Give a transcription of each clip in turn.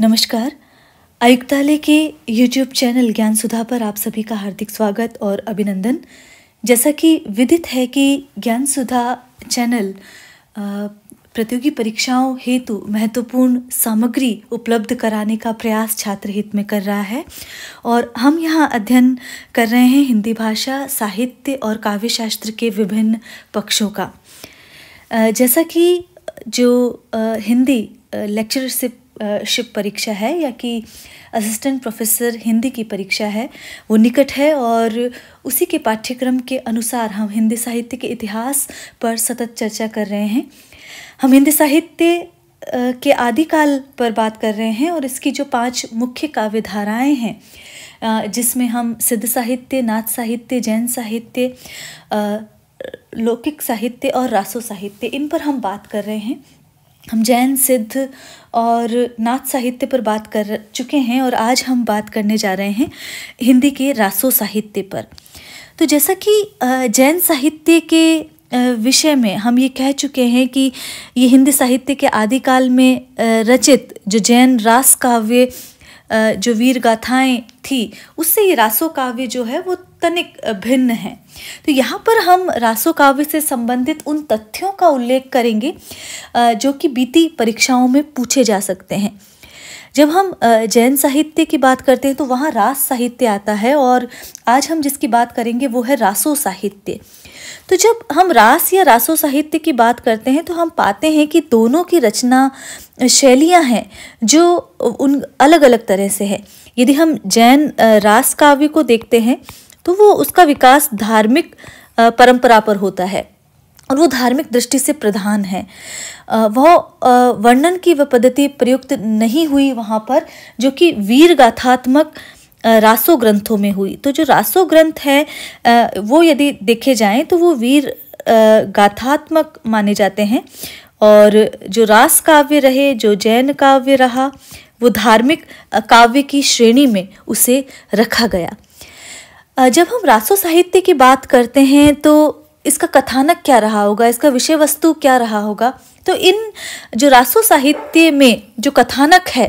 नमस्कार आयुक्तालय के यूट्यूब चैनल ज्ञान सुधा पर आप सभी का हार्दिक स्वागत और अभिनंदन जैसा कि विदित है कि ज्ञान सुधा चैनल प्रतियोगी परीक्षाओं हेतु महत्वपूर्ण सामग्री उपलब्ध कराने का प्रयास छात्र हित में कर रहा है और हम यहाँ अध्ययन कर रहे हैं हिंदी भाषा साहित्य और काव्यशास्त्र के विभिन्न पक्षों का जैसा कि जो हिंदी लेक्चरशिप शिप परीक्षा है या कि असिस्टेंट प्रोफेसर हिंदी की परीक्षा है वो निकट है और उसी के पाठ्यक्रम के अनुसार हम हिंदी साहित्य के इतिहास पर सतत चर्चा कर रहे हैं हम हिंदी साहित्य के आदिकाल पर बात कर रहे हैं और इसकी जो पांच मुख्य काव्य धाराएँ हैं जिसमें हम सिद्ध साहित्य नाथ साहित्य जैन साहित्य लौकिक साहित्य और रासो साहित्य इन पर हम बात कर रहे हैं हम जैन सिद्ध और नाथ साहित्य पर बात कर चुके हैं और आज हम बात करने जा रहे हैं हिंदी के रासो साहित्य पर तो जैसा कि जैन साहित्य के विषय में हम ये कह चुके हैं कि ये हिंदी साहित्य के आदिकाल में रचित जो जैन रास काव्य जो वीर गाथाएं थी उससे ये रासो काव्य जो है वो तनिक भिन्न है तो यहाँ पर हम रासो काव्य से संबंधित उन तथ्यों का उल्लेख करेंगे जो कि बीती परीक्षाओं में पूछे जा सकते हैं जब हम जैन साहित्य की बात करते हैं तो वहाँ रास साहित्य आता है और आज हम जिसकी बात करेंगे वो है रासो साहित्य तो जब हम रास या रासो साहित्य की बात करते हैं तो हम पाते हैं कि दोनों की रचना शैलियाँ हैं जो उन अलग अलग तरह से है यदि हम जैन रास काव्य को देखते हैं तो वो उसका विकास धार्मिक परंपरा पर होता है और वो धार्मिक दृष्टि से प्रधान है वह वर्णन की वह पद्धति प्रयुक्त नहीं हुई वहाँ पर जो कि वीर गाथात्मक रासो ग्रंथों में हुई तो जो रासो ग्रंथ है वो यदि देखे जाएं तो वो वीर गाथात्मक माने जाते हैं और जो रास काव्य रहे जो जैन काव्य रहा वो धार्मिक काव्य की श्रेणी में उसे रखा गया जब हम रासो साहित्य की बात करते हैं तो इसका कथानक क्या रहा होगा इसका विषय वस्तु क्या रहा होगा तो इन जो रासो साहित्य में जो कथानक है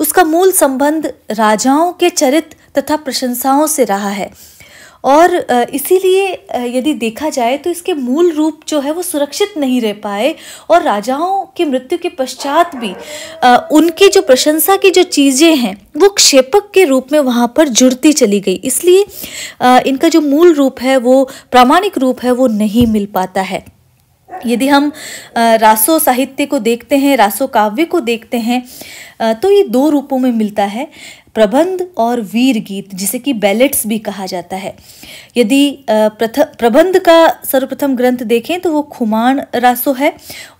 उसका मूल संबंध राजाओं के चरित्र तथा प्रशंसाओं से रहा है और इसीलिए यदि देखा जाए तो इसके मूल रूप जो है वो सुरक्षित नहीं रह पाए और राजाओं की मृत्यु के पश्चात भी उनकी जो प्रशंसा की जो चीज़ें हैं वो क्षेपक के रूप में वहाँ पर जुड़ती चली गई इसलिए इनका जो मूल रूप है वो प्रामाणिक रूप है वो नहीं मिल पाता है यदि हम रासो साहित्य को देखते हैं रासो काव्य को देखते हैं तो ये दो रूपों में मिलता है प्रबंध और वीर गीत जिसे कि बैलेट्स भी कहा जाता है यदि प्रथ प्रबंध का सर्वप्रथम ग्रंथ देखें तो वो खुमान रासो है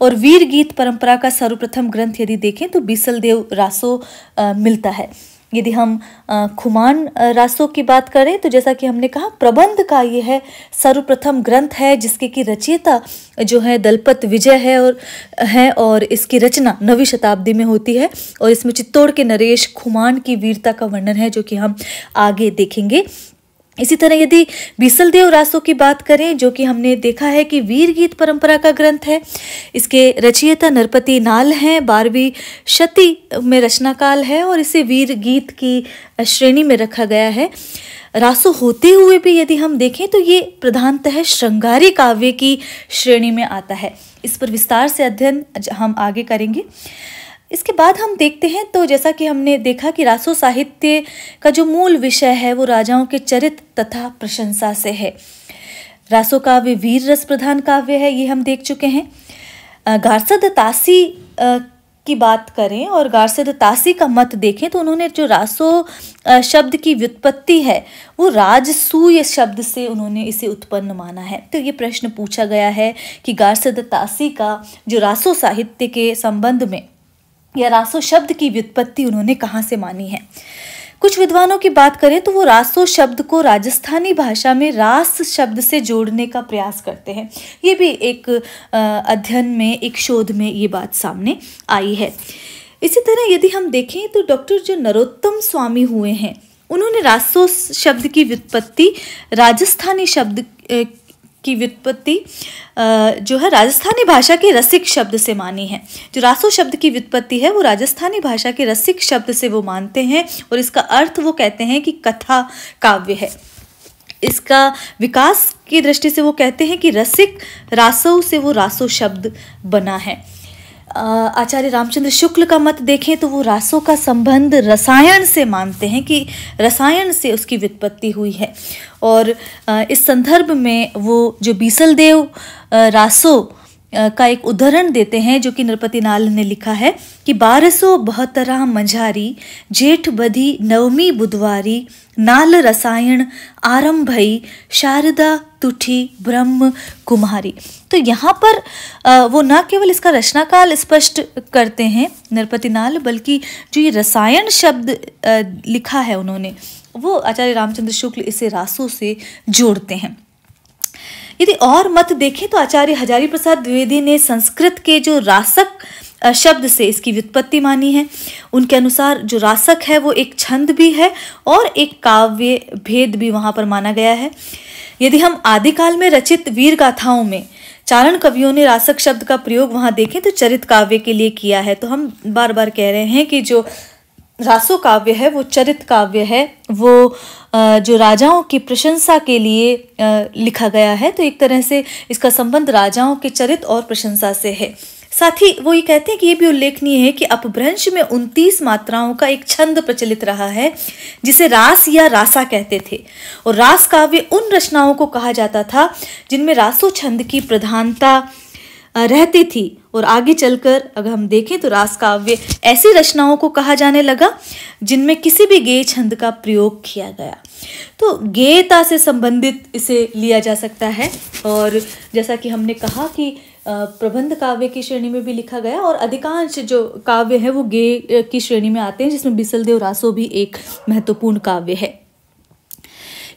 और वीर गीत परंपरा का सर्वप्रथम ग्रंथ यदि देखें तो बीसलदेव रासो मिलता है यदि हम खुमान रासों की बात करें तो जैसा कि हमने कहा प्रबंध का ये है सर्वप्रथम ग्रंथ है जिसके की रचयिता जो है दलपत विजय है और है और इसकी रचना नवी शताब्दी में होती है और इसमें चित्तौड़ के नरेश खुमान की वीरता का वर्णन है जो कि हम आगे देखेंगे इसी तरह यदि बिसलदेव रासो की बात करें जो कि हमने देखा है कि वीर गीत परंपरा का ग्रंथ है इसके रचयिता नरपति नाल हैं बारहवीं शती में रचनाकाल है और इसे वीर गीत की श्रेणी में रखा गया है रासो होते हुए भी यदि हम देखें तो ये प्रधानतः श्रृंगारी काव्य की श्रेणी में आता है इस पर विस्तार से अध्ययन हम आगे करेंगे इसके बाद हम देखते हैं तो जैसा कि हमने देखा कि रासो साहित्य का जो मूल विषय है वो राजाओं के चरित्र तथा प्रशंसा से है रासो काव्य वीर रस प्रधान काव्य है ये हम देख चुके हैं गारसद तासी की बात करें और गारसद तासी का मत देखें तो उन्होंने जो रासो शब्द की व्युत्पत्ति है वो राजसूय शब्द से उन्होंने इसे उत्पन्न माना है तो ये प्रश्न पूछा गया है कि गारसद तासी का जो रासो साहित्य के संबंध में या रासो शब्द की व्युत्पत्ति उन्होंने कहाँ से मानी है कुछ विद्वानों की बात करें तो वो रासो शब्द को राजस्थानी भाषा में रास शब्द से जोड़ने का प्रयास करते हैं ये भी एक अध्ययन में एक शोध में ये बात सामने आई है इसी तरह यदि हम देखें तो डॉक्टर जो नरोत्तम स्वामी हुए हैं उन्होंने रासो शब्द की व्युत्पत्ति राजस्थानी शब्द की व्युत्पत्ति जो है राजस्थानी भाषा के रसिक शब्द से मानी है जो रासो शब्द की व्युत्पत्ति है वो राजस्थानी भाषा के रसिक शब्द से वो मानते हैं और इसका अर्थ वो कहते हैं कि कथा काव्य है इसका विकास की दृष्टि से वो कहते हैं कि रसिक रासो से वो रासो शब्द बना है आचार्य रामचंद्र शुक्ल का मत देखें तो वो रासों का संबंध रसायन से मानते हैं कि रसायन से उसकी व्युत्पत्ति हुई है और इस संदर्भ में वो जो बीसलदेव रासो का एक उदाहरण देते हैं जो कि नाल ने लिखा है कि बारह सौ बहतरा मंझारी जेठ बधी नवमी बुधवारी नाल रसायन आरंभई शारदा तुठी ब्रह्म कुमारी तो यहाँ पर वो ना केवल इसका रचनाकाल स्पष्ट करते हैं नाल बल्कि जो ये रसायन शब्द लिखा है उन्होंने वो आचार्य रामचंद्र शुक्ल इसे रासों से जोड़ते हैं यदि और मत देखें तो आचार्य हजारी प्रसाद द्विवेदी ने संस्कृत के जो रासक शब्द से इसकी व्युत्पत्ति मानी है उनके अनुसार जो रासक है वो एक छंद भी है और एक काव्य भेद भी वहाँ पर माना गया है यदि हम आदिकाल में रचित वीर गाथाओं में चारण कवियों ने रासक शब्द का प्रयोग वहाँ देखें तो चरित काव्य के लिए किया है तो हम बार बार कह रहे हैं कि जो रासो काव्य है वो चरित काव्य है वो जो राजाओं की प्रशंसा के लिए लिखा गया है तो एक तरह से इसका संबंध राजाओं के चरित और प्रशंसा से है साथ ही वो ये कहते हैं कि ये भी उल्लेखनीय है कि अपभ्रंश में उनतीस मात्राओं का एक छंद प्रचलित रहा है जिसे रास या रासा कहते थे और रास काव्य उन रचनाओं को कहा जाता था जिनमें रासो छंद की प्रधानता रहती थी और आगे चलकर अगर हम देखें तो रास काव्य ऐसी रचनाओं को कहा जाने लगा जिनमें किसी भी गेय छंद का प्रयोग किया गया तो गेयता से संबंधित इसे लिया जा सकता है और जैसा कि हमने कहा कि प्रबंध काव्य की श्रेणी में भी लिखा गया और अधिकांश जो काव्य है वो गेय की श्रेणी में आते हैं जिसमें बिसलदेव रासो भी एक महत्वपूर्ण काव्य है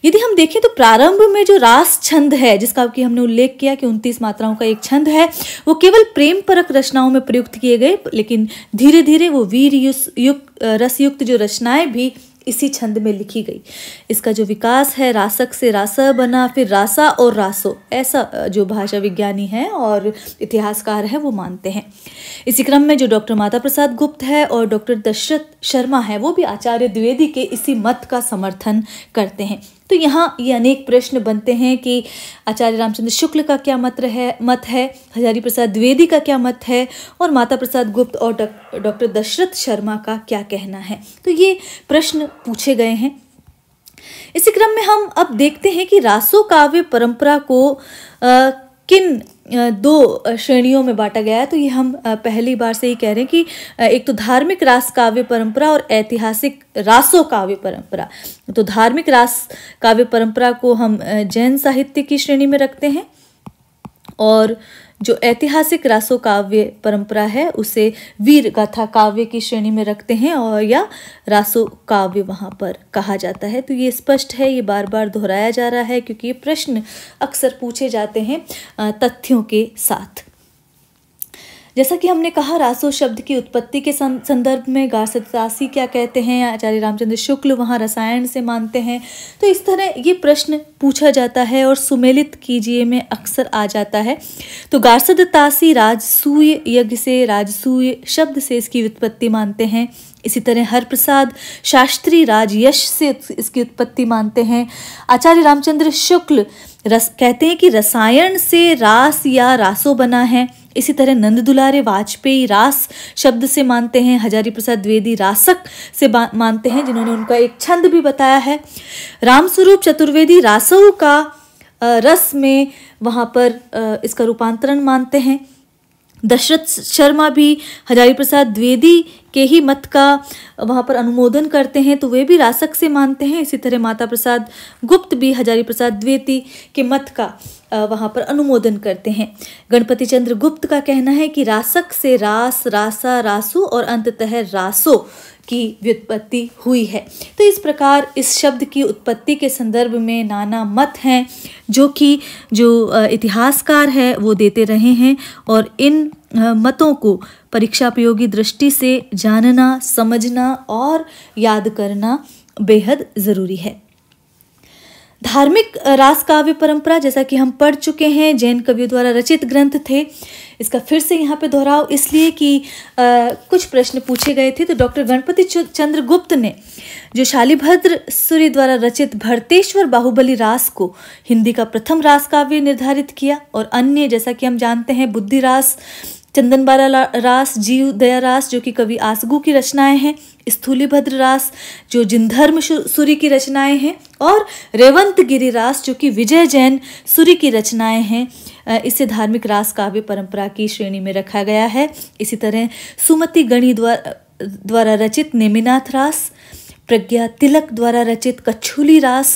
यदि हम देखें तो प्रारंभ में जो रास छंद है जिसका कि हमने उल्लेख किया कि उनतीस मात्राओं का एक छंद है वो केवल प्रेम परक रचनाओं में प्रयुक्त किए गए लेकिन धीरे धीरे वो वीर युक्त रसयुक्त जो रचनाएं भी इसी छंद में लिखी गई इसका जो विकास है रासक से रासा बना फिर रासा और रासो ऐसा जो भाषा विज्ञानी है और इतिहासकार है वो मानते हैं इसी क्रम में जो डॉक्टर माता प्रसाद गुप्त है और डॉक्टर दशरथ शर्मा है वो भी आचार्य द्विवेदी के इसी मत का समर्थन करते हैं तो यहाँ ये अनेक प्रश्न बनते हैं कि आचार्य रामचंद्र शुक्ल का क्या मत है मत है हजारी प्रसाद द्विवेदी का क्या मत है और माता प्रसाद गुप्त और डॉक्टर दशरथ शर्मा का क्या कहना है तो ये प्रश्न पूछे गए हैं इसी क्रम में हम अब देखते हैं कि रासो काव्य परंपरा को आ, किन दो श्रेणियों में बांटा गया है तो ये हम पहली बार से ही कह रहे हैं कि एक तो धार्मिक रास काव्य परंपरा और ऐतिहासिक रासो काव्य परंपरा तो धार्मिक रास काव्य परंपरा को हम जैन साहित्य की श्रेणी में रखते हैं और जो ऐतिहासिक रासो काव्य परंपरा है उसे वीर गाथा काव्य की श्रेणी में रखते हैं और या रासो काव्य वहाँ पर कहा जाता है तो ये स्पष्ट है ये बार बार दोहराया जा रहा है क्योंकि ये प्रश्न अक्सर पूछे जाते हैं तथ्यों के साथ जैसा कि हमने कहा रासो शब्द की उत्पत्ति के संदर्भ में गारसदासी क्या कहते हैं आचार्य रामचंद्र शुक्ल वहाँ रसायन से मानते हैं तो इस तरह ये प्रश्न पूछा जाता है और सुमेलित कीजिए में अक्सर आ जाता है तो गारसदासी राजसूय यज्ञ से राजसूय शब्द से इसकी उत्पत्ति मानते हैं इसी तरह हरप्रसाद शास्त्री राजयश से इसकी उत्पत्ति मानते हैं आचार्य रामचंद्र शुक्ल रस कहते हैं कि रसायन से रास या रासो बना है इसी तरह नंद दुलारे वाजपेयी रास शब्द से मानते हैं हजारी प्रसाद द्विवेदी रासक से मानते हैं जिन्होंने उनका एक छंद भी बताया है रामस्वरूप चतुर्वेदी रासव का रस में वहाँ पर इसका रूपांतरण मानते हैं दशरथ शर्मा भी हजारी प्रसाद द्विवेदी के ही मत का वहाँ पर अनुमोदन करते हैं तो वे भी रासक से मानते हैं इसी तरह माता प्रसाद गुप्त भी हजारी प्रसाद द्वेती के मत का वहाँ पर अनुमोदन करते हैं गणपति चंद्र गुप्त का कहना है कि रासक से रास रासा रासु और अंततः रासो की व्युत्पत्ति हुई है तो इस प्रकार इस शब्द की उत्पत्ति के संदर्भ में नाना मत हैं जो कि जो इतिहासकार है वो देते रहे हैं और इन मतों को परीक्षापयोगी दृष्टि से जानना समझना और याद करना बेहद ज़रूरी है धार्मिक रास काव्य परंपरा जैसा कि हम पढ़ चुके हैं जैन कवियों द्वारा रचित ग्रंथ थे इसका फिर से यहाँ पे दोहराव इसलिए कि आ, कुछ प्रश्न पूछे गए थे तो डॉक्टर गणपति चंद्र गुप्त ने जो शालीभद्र सूर्य द्वारा रचित भरतेश्वर बाहुबली रास को हिंदी का प्रथम रास काव्य निर्धारित किया और अन्य जैसा कि हम जानते हैं बुद्धि रास चंदन रास जीव दया रास जो कि कवि आसगू की रचनाएं हैं स्थूलीभद्र रास जो जिनधर्म सूर्य की रचनाएं हैं और रेवंत गिरी रास जो कि विजय जैन सूर्य की रचनाएं हैं इसे धार्मिक रास काव्य परंपरा की श्रेणी में रखा गया है इसी तरह सुमति गणी द्वारा द्वारा रचित नेमिनाथ रास प्रज्ञा तिलक द्वारा रचित कच्छुली रास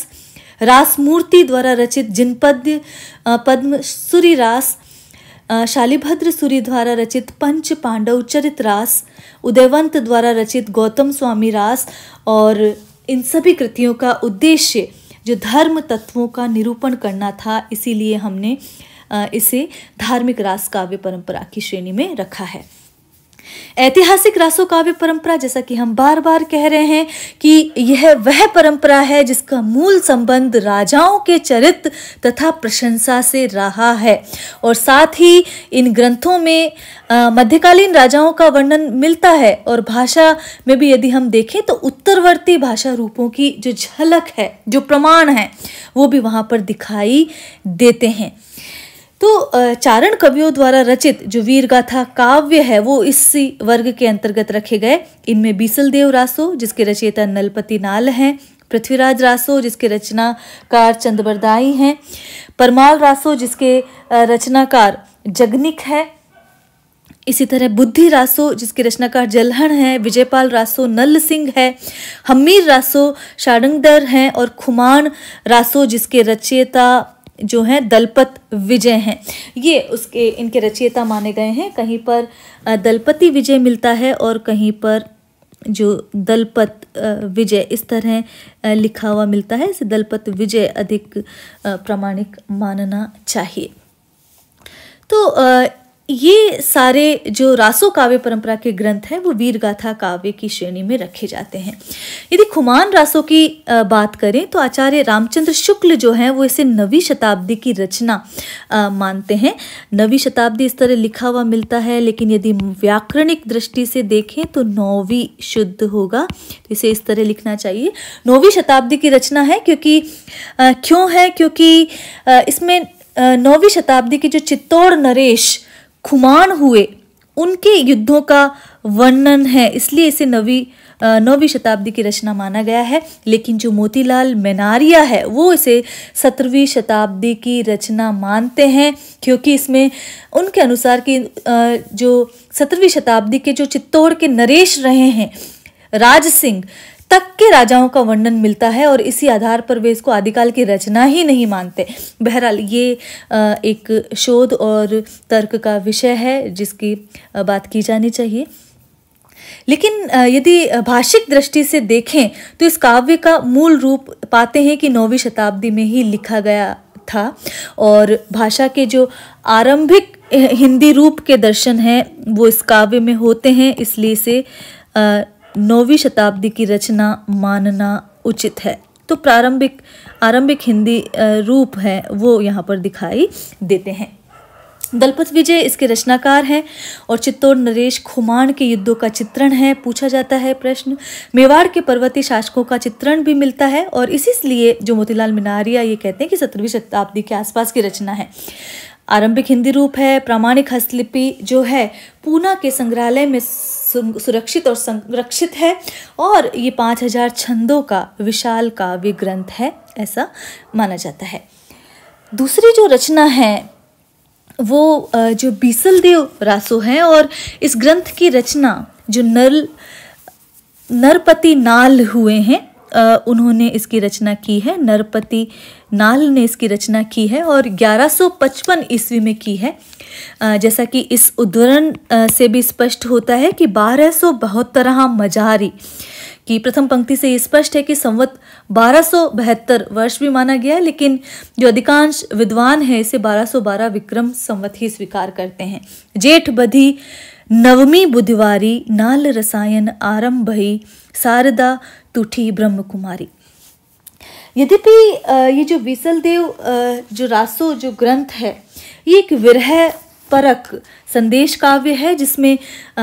रासमूर्ति द्वारा रचित जिनपद्य पद्म सूरी रास शालीभद्र सूरी द्वारा रचित पंच पांडव चरित रास उदयवंत द्वारा रचित गौतम स्वामी रास और इन सभी कृतियों का उद्देश्य जो धर्म तत्वों का निरूपण करना था इसीलिए हमने इसे धार्मिक रास काव्य परंपरा की श्रेणी में रखा है ऐतिहासिक रासो काव्य परंपरा जैसा कि हम बार बार कह रहे हैं कि यह वह परंपरा है जिसका मूल संबंध राजाओं के चरित्र तथा प्रशंसा से रहा है और साथ ही इन ग्रंथों में मध्यकालीन राजाओं का वर्णन मिलता है और भाषा में भी यदि हम देखें तो उत्तरवर्ती भाषा रूपों की जो झलक है जो प्रमाण है वो भी वहाँ पर दिखाई देते हैं तो चारण कवियों द्वारा रचित जो वीरगाथा काव्य है वो इसी वर्ग के अंतर्गत रखे गए इनमें बीसल देव रासो जिसके रचयिता नलपति नाल हैं पृथ्वीराज रासो जिसके रचनाकार चंद्रबरदाई हैं परमाल रासो जिसके रचनाकार जगनिक है इसी तरह बुद्धि रासो जिसके रचनाकार जलहण हैं विजयपाल रासो नल सिंह है हमीर रासो शाडंगदर हैं और खुमान रासो जिसके रचयिता जो है दलपत विजय हैं ये उसके इनके रचयिता माने गए हैं कहीं पर दलपति विजय मिलता है और कहीं पर जो दलपत विजय इस तरह लिखा हुआ मिलता है इसे दलपत विजय अधिक प्रामाणिक मानना चाहिए तो ये सारे जो रासो काव्य परंपरा के ग्रंथ हैं वो वीर गाथा काव्य की श्रेणी में रखे जाते हैं यदि खुमान रासों की बात करें तो आचार्य रामचंद्र शुक्ल जो हैं वो इसे नवी शताब्दी की रचना मानते हैं नवी शताब्दी इस तरह लिखा हुआ मिलता है लेकिन यदि व्याकरणिक दृष्टि से देखें तो नौवीं शुद्ध होगा तो इसे इस तरह लिखना चाहिए नौवीं शताब्दी की रचना है क्योंकि क्यों है क्योंकि इसमें नौवीं शताब्दी के जो चित्तौड़ नरेश खुमान हुए उनके युद्धों का वर्णन है इसलिए इसे नवी नौवीं शताब्दी की रचना माना गया है लेकिन जो मोतीलाल मेनारिया है वो इसे सत्रहवीं शताब्दी की रचना मानते हैं क्योंकि इसमें उनके अनुसार कि जो सत्रहवीं शताब्दी के जो चित्तौड़ के नरेश रहे हैं राज सिंह तक के राजाओं का वर्णन मिलता है और इसी आधार पर वे इसको आदिकाल की रचना ही नहीं मानते बहरहाल ये एक शोध और तर्क का विषय है जिसकी बात की जानी चाहिए लेकिन यदि भाषिक दृष्टि से देखें तो इस काव्य का मूल रूप पाते हैं कि नौवीं शताब्दी में ही लिखा गया था और भाषा के जो आरंभिक हिंदी रूप के दर्शन हैं वो इस काव्य में होते हैं इसलिए इसे नौवीं शताब्दी की रचना मानना उचित है तो प्रारंभिक आरंभिक हिंदी रूप है वो यहाँ पर दिखाई देते हैं दलपत विजय इसके रचनाकार हैं और चित्तौड़ नरेश खुमान के युद्धों का चित्रण है पूछा जाता है प्रश्न मेवाड़ के पर्वतीय शासकों का चित्रण भी मिलता है और इसीलिए जो मोतीलाल मिनारिया ये कहते हैं कि सत्रहवीं शताब्दी के आसपास की रचना है आरंभिक हिंदी रूप है प्रामाणिक हस्तलिपि जो है पूना के संग्रहालय में सुरक्षित और संरक्षित है और ये पाँच हजार छंदों का विशाल काव्य ग्रंथ है ऐसा माना जाता है दूसरी जो रचना है वो जो बीसलदेव रासो हैं और इस ग्रंथ की रचना जो नर नरपति नाल हुए हैं उन्होंने इसकी रचना की है नरपति नाल ने इसकी रचना की है और 1155 ईस्वी में की है जैसा कि इस उद्धरण से भी स्पष्ट होता है कि बारह सौ बहत्तर मजारी की प्रथम पंक्ति से ये स्पष्ट है कि संवत बारह वर्ष भी माना गया है लेकिन जो अधिकांश विद्वान है इसे 1212 विक्रम संवत ही स्वीकार करते हैं जेठ बधी नवमी बुधवारी नाल रसायन आरंभ शारदा तुठी ब्रह्म कुमारी यद्यपि ये जो विसलदेव जो रासो जो ग्रंथ है ये एक विरह परक संदेश काव्य है जिसमें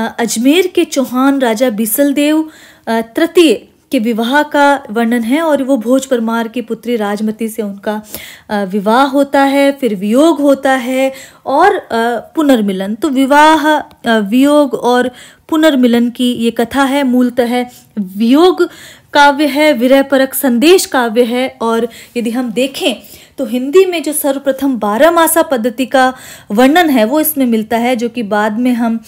अजमेर के चौहान राजा बिसलदेव तृतीय के विवाह का वर्णन है और वो भोज परमार की पुत्री राजमती से उनका विवाह होता है फिर वियोग होता है और पुनर्मिलन तो विवाह वियोग और पुनर्मिलन की ये कथा है मूलतः वियोग काव्य है विरह परक संदेश काव्य है और यदि हम देखें तो हिंदी में जो सर्वप्रथम बारह मासा पद्धति का वर्णन है वो इसमें मिलता है जो कि बाद में हम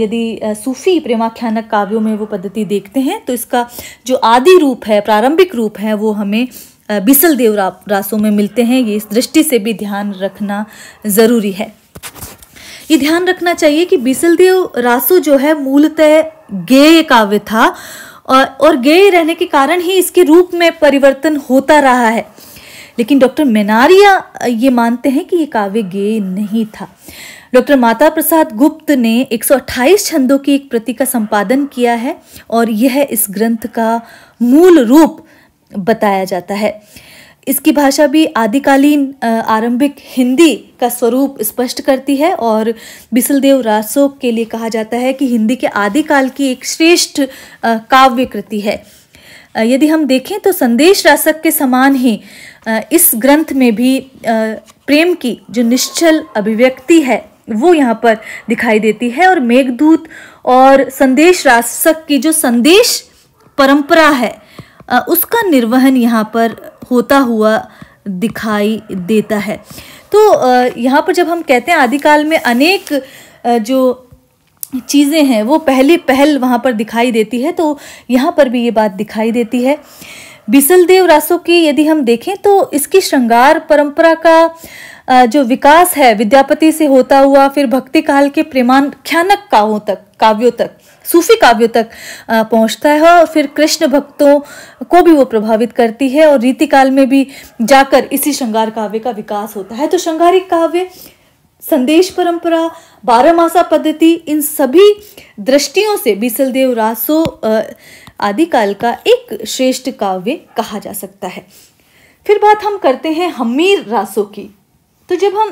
यदि सूफी प्रेमाख्यानक काव्यों में वो पद्धति देखते हैं तो इसका जो आदि रूप है प्रारंभिक रूप है वो हमें बिसल देव रासों में मिलते हैं ये इस दृष्टि से भी ध्यान रखना ज़रूरी है ये ध्यान रखना चाहिए कि बिसलदेव रासो जो है मूलतः गेय काव्य था और, और गेय रहने के कारण ही इसके रूप में परिवर्तन होता रहा है लेकिन डॉक्टर मेनारिया ये मानते हैं कि ये काव्य गेय नहीं था डॉक्टर माता प्रसाद गुप्त ने 128 छंदों की एक प्रति का संपादन किया है और यह इस ग्रंथ का मूल रूप बताया जाता है इसकी भाषा भी आदिकालीन आरंभिक हिंदी का स्वरूप स्पष्ट करती है और बिसलदेव रासो के लिए कहा जाता है कि हिंदी के आदिकाल की एक श्रेष्ठ काव्य कृति है यदि हम देखें तो संदेश रासक के समान ही इस ग्रंथ में भी प्रेम की जो निश्चल अभिव्यक्ति है वो यहाँ पर दिखाई देती है और मेघदूत और संदेश रासक की जो संदेश परंपरा है उसका निर्वहन यहाँ पर होता हुआ दिखाई देता है तो यहाँ पर जब हम कहते हैं आदिकाल में अनेक जो चीज़ें हैं वो पहली पहल वहाँ पर दिखाई देती है तो यहाँ पर भी ये बात दिखाई देती है बिसल देव रासो की यदि हम देखें तो इसकी श्रृंगार परंपरा का जो विकास है विद्यापति से होता हुआ फिर भक्ति काल के ख्यानक काव्यों तक काव्यों तक सूफी काव्यों तक पहुंचता है और फिर कृष्ण भक्तों को भी वो प्रभावित करती है और रीतिकाल में भी जाकर इसी श्रृंगार काव्य का विकास होता है तो श्रृंगारिक काव्य संदेश परंपरा बारहमासा पद्धति इन सभी दृष्टियों से बीसलदेव रासो आदिकाल का एक श्रेष्ठ काव्य कहा जा सकता है फिर बात हम करते हैं हमीर रासो की तो जब हम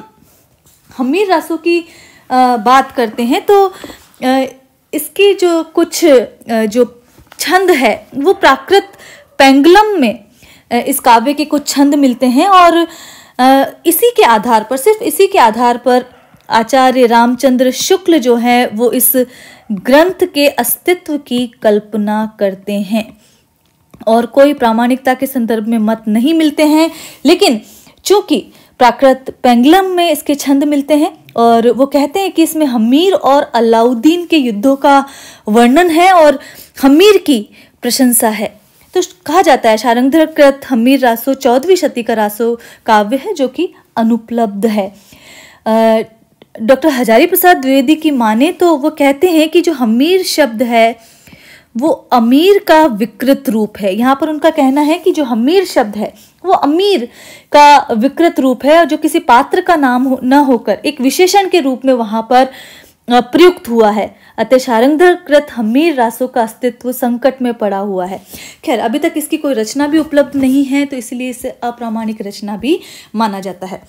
हमीर रासो की बात करते हैं तो इसकी जो कुछ जो छंद है वो प्राकृत पेंगलम में इस काव्य के कुछ छंद मिलते हैं और इसी के आधार पर सिर्फ इसी के आधार पर आचार्य रामचंद्र शुक्ल जो है वो इस ग्रंथ के अस्तित्व की कल्पना करते हैं और कोई प्रामाणिकता के संदर्भ में मत नहीं मिलते हैं लेकिन चूंकि प्राकृत पेंगलम में इसके छंद मिलते हैं और वो कहते हैं कि इसमें हमीर और अलाउद्दीन के युद्धों का वर्णन है और हमीर की प्रशंसा है तो कहा जाता है कृत हमीर रासो चौदहवीं शती का रासो काव्य है जो कि अनुपलब्ध है डॉक्टर हजारी प्रसाद द्विवेदी की माने तो वो कहते हैं कि जो हमीर शब्द है वो अमीर का विकृत रूप है यहाँ पर उनका कहना है कि जो हमीर शब्द है वो अमीर का विकृत रूप है और जो किसी पात्र का नाम हो न होकर एक विशेषण के रूप में वहाँ पर प्रयुक्त हुआ है अतः शारंगधरकृत हमीर रासों का अस्तित्व संकट में पड़ा हुआ है खैर अभी तक इसकी कोई रचना भी उपलब्ध नहीं है तो इसलिए इसे अप्रामाणिक रचना भी माना जाता है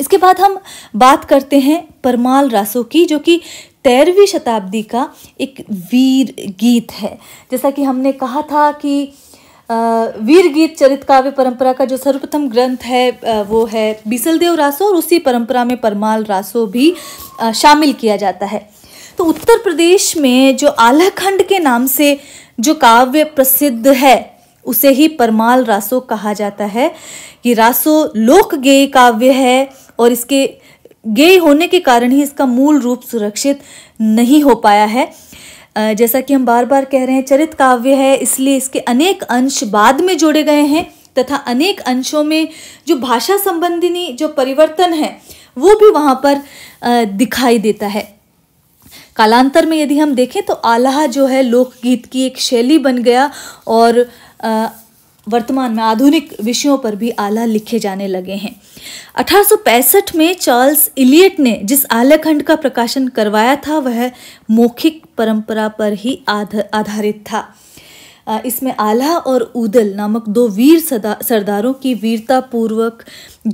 इसके बाद हम बात करते हैं परमाल रासों की जो कि तेरहवीं शताब्दी का एक वीर गीत है जैसा कि हमने कहा था कि वीर गीत चरित काव्य परंपरा का जो सर्वप्रथम ग्रंथ है वो है बिसलदेव रासो और उसी परंपरा में परमाल रासो भी शामिल किया जाता है तो उत्तर प्रदेश में जो आलाखंड के नाम से जो काव्य प्रसिद्ध है उसे ही परमाल रासो कहा जाता है ये रासो लोक गेय काव्य है और इसके गेय होने के कारण ही इसका मूल रूप सुरक्षित नहीं हो पाया है जैसा कि हम बार बार कह रहे हैं चरित काव्य है इसलिए इसके अनेक अंश बाद में जोड़े गए हैं तथा अनेक अंशों में जो भाषा संबंधी जो परिवर्तन है वो भी वहाँ पर दिखाई देता है कालांतर में यदि हम देखें तो आलाह जो है लोकगीत की एक शैली बन गया और वर्तमान में आधुनिक विषयों पर भी आला लिखे जाने लगे हैं 1865 में चार्ल्स इलियट ने जिस आलाखंड का प्रकाशन करवाया था वह मौखिक परंपरा पर ही आधारित था इसमें आला और उदल नामक दो वीर सरदारों की वीरता पूर्वक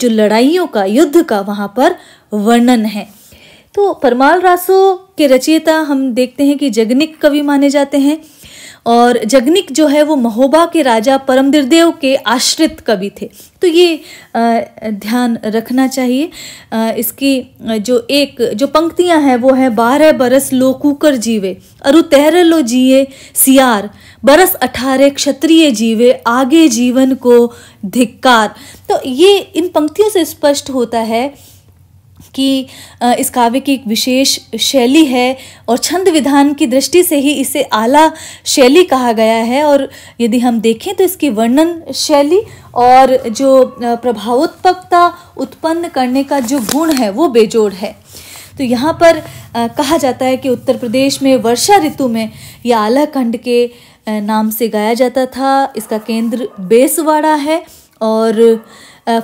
जो लड़ाइयों का युद्ध का वहाँ पर वर्णन है तो परमाल रासो के रचयिता हम देखते हैं कि जगनिक कवि माने जाते हैं और जगनिक जो है वो महोबा के राजा परमदिरदेव के आश्रित कवि थे तो ये ध्यान रखना चाहिए इसकी जो एक जो पंक्तियां हैं वो है बारह बरस लो कुकर जीवे अरु तेरह लो जिए सियार बरस अठारह क्षत्रिय जीवे आगे जीवन को धिक्कार तो ये इन पंक्तियों से स्पष्ट होता है कि इस काव्य की एक विशेष शैली है और छंद विधान की दृष्टि से ही इसे आला शैली कहा गया है और यदि हम देखें तो इसकी वर्णन शैली और जो प्रभावोत्पकता उत्पन्न करने का जो गुण है वो बेजोड़ है तो यहाँ पर कहा जाता है कि उत्तर प्रदेश में वर्षा ऋतु में यह आला खंड के नाम से गाया जाता था इसका केंद्र बेसवाड़ा है और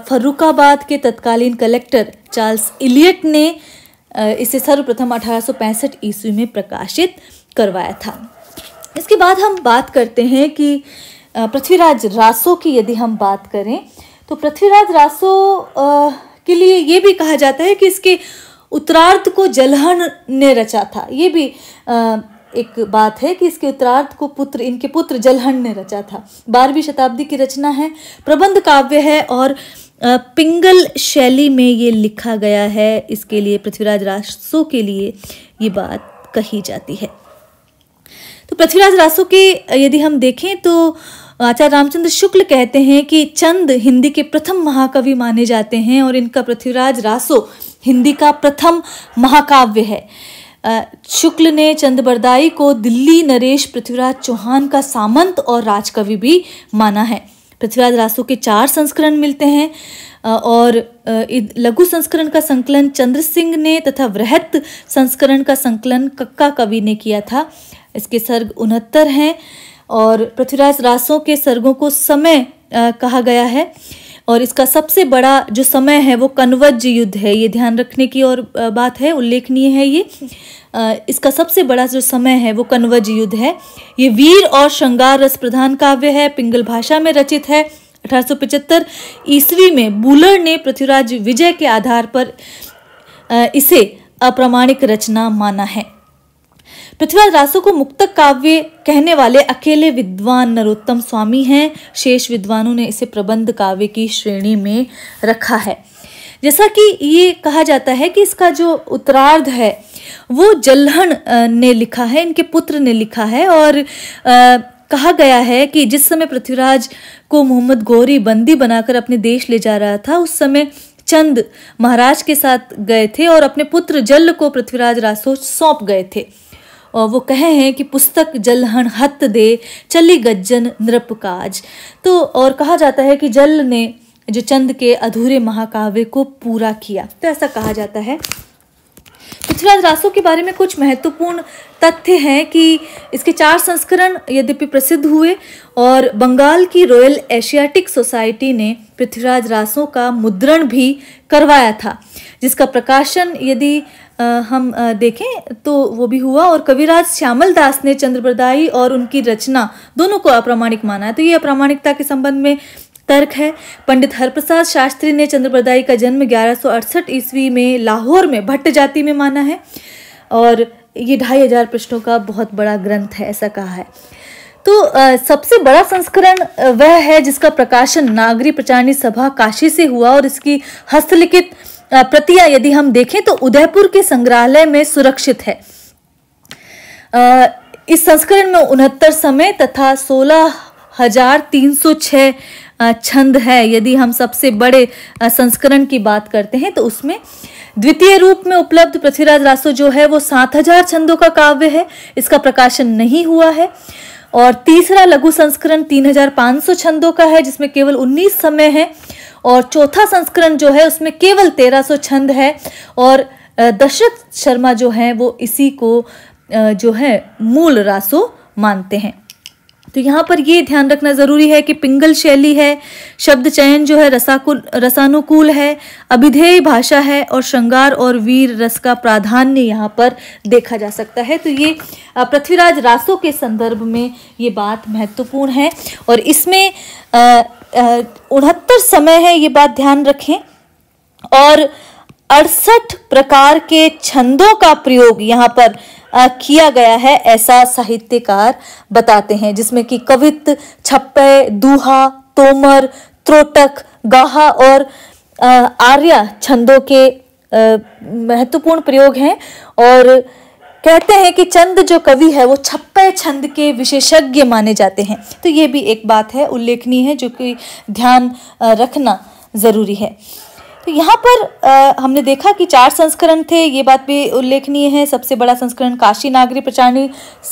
फर्रुखाबाद के तत्कालीन कलेक्टर चार्ल्स इलियट ने इसे सर्वप्रथम अठारह ईस्वी में प्रकाशित करवाया था इसके बाद हम बात करते हैं कि पृथ्वीराज रासो की यदि हम बात करें तो पृथ्वीराज रासो के लिए ये भी कहा जाता है कि इसके उत्तरार्ध को जलहन ने रचा था ये भी एक बात है कि इसके उत्तरार्थ को पुत्र इनके पुत्र जलहन ने रचा था बारहवीं शताब्दी की रचना है प्रबंध काव्य है और पिंगल शैली में ये लिखा गया है इसके लिए पृथ्वीराज रासो के लिए ये बात कही जाती है तो पृथ्वीराज रासो के यदि हम देखें तो आचार्य रामचंद्र शुक्ल कहते हैं कि चंद हिंदी के प्रथम महाकवि माने जाते हैं और इनका पृथ्वीराज रासो हिंदी का प्रथम महाकाव्य है शुक्ल ने चंदबरदाई को दिल्ली नरेश पृथ्वीराज चौहान का सामंत और राजकवि भी माना है पृथ्वीराज रासो के चार संस्करण मिलते हैं और लघु संस्करण का संकलन चंद्र सिंह ने तथा वृहत संस्करण का संकलन कक्का कवि ने किया था इसके सर्ग उनहत्तर हैं और पृथ्वीराज रासों के सर्गों को समय कहा गया है और इसका सबसे बड़ा जो समय है वो कन्वज युद्ध है ये ध्यान रखने की और बात है उल्लेखनीय है ये इसका सबसे बड़ा जो समय है वो कन्वज युद्ध है ये वीर और श्रृंगार रस प्रधान काव्य है पिंगल भाषा में रचित है अठारह ईस्वी में बुलर ने पृथ्वीराज विजय के आधार पर इसे अप्रामाणिक रचना माना है पृथ्वीराज रासो को मुक्तक काव्य कहने वाले अकेले विद्वान नरोत्तम स्वामी हैं शेष विद्वानों ने इसे प्रबंध काव्य की श्रेणी में रखा है जैसा कि ये कहा जाता है कि इसका जो उत्तरार्ध है वो जल्हण ने लिखा है इनके पुत्र ने लिखा है और आ, कहा गया है कि जिस समय पृथ्वीराज को मोहम्मद गौरी बंदी बनाकर अपने देश ले जा रहा था उस समय चंद महाराज के साथ गए थे और अपने पुत्र जल को पृथ्वीराज रासो सौंप गए थे और वो कहे हैं कि पुस्तक जलहन हत दे चली गज्जन नृप काज तो और कहा जाता है कि जल ने जो चंद के अधूरे महाकाव्य को पूरा किया तो ऐसा कहा जाता है पृथ्वीराज रासो के बारे में कुछ महत्वपूर्ण तथ्य हैं कि इसके चार संस्करण यद्यपि प्रसिद्ध हुए और बंगाल की रॉयल एशियाटिक सोसाइटी ने पृथ्वीराज रासो का मुद्रण भी करवाया था जिसका प्रकाशन यदि हम देखें तो वो भी हुआ और कविराज श्यामल दास ने चंद्रप्रदायी और उनकी रचना दोनों को अप्रामाणिक माना है तो ये अप्रामाणिकता के संबंध में तर्क है पंडित हरप्रसाद शास्त्री ने चंद्रप्रदाई का जन्म अड़सठ ईस्वी में लाहौर में भट्ट जाति में माना है और ये ढाई हजार पृष्ठों का बहुत बड़ा ग्रंथ है ऐसा कहा है तो आ, सबसे बड़ा संस्करण वह है जिसका प्रकाशन नागरी प्रचारणी सभा काशी से हुआ और इसकी हस्तलिखित प्रतियां यदि हम देखें तो उदयपुर के संग्रहालय में सुरक्षित है इस संस्करण में उनहत्तर समय तथा सोलह हजार तीन सौ छः छंद है यदि हम सबसे बड़े संस्करण की बात करते हैं तो उसमें द्वितीय रूप में उपलब्ध पृथ्वीराज रासो जो है वो सात हजार छंदों का काव्य है इसका प्रकाशन नहीं हुआ है और तीसरा लघु संस्करण तीन हजार सौ छंदों का है जिसमें केवल उन्नीस समय है और चौथा संस्करण जो है उसमें केवल तेरह सौ छंद है और दशरथ शर्मा जो हैं वो इसी को जो है मूल रासो मानते हैं तो यहाँ पर ये ध्यान रखना ज़रूरी है कि पिंगल शैली है शब्द चयन जो है रसाकुल रसानुकूल है अभिधेय भाषा है और श्रृंगार और वीर रस का प्राधान्य यहाँ पर देखा जा सकता है तो ये पृथ्वीराज रासो के संदर्भ में ये बात महत्वपूर्ण है और इसमें उनहत्तर समय है ये बात ध्यान रखें और अड़सठ प्रकार के छंदों का प्रयोग यहाँ पर किया गया है ऐसा साहित्यकार बताते हैं जिसमें कि कवित छप्पे दूहा तोमर त्रोटक गाहा और आर्या छंदों के महत्वपूर्ण प्रयोग हैं और कहते हैं कि चंद जो कवि है वो छप्पे छंद के विशेषज्ञ माने जाते हैं तो ये भी एक बात है उल्लेखनीय है जो कि ध्यान रखना ज़रूरी है तो यहाँ पर आ, हमने देखा कि चार संस्करण थे ये बात भी उल्लेखनीय है सबसे बड़ा संस्करण काशी नागरी प्रचारणी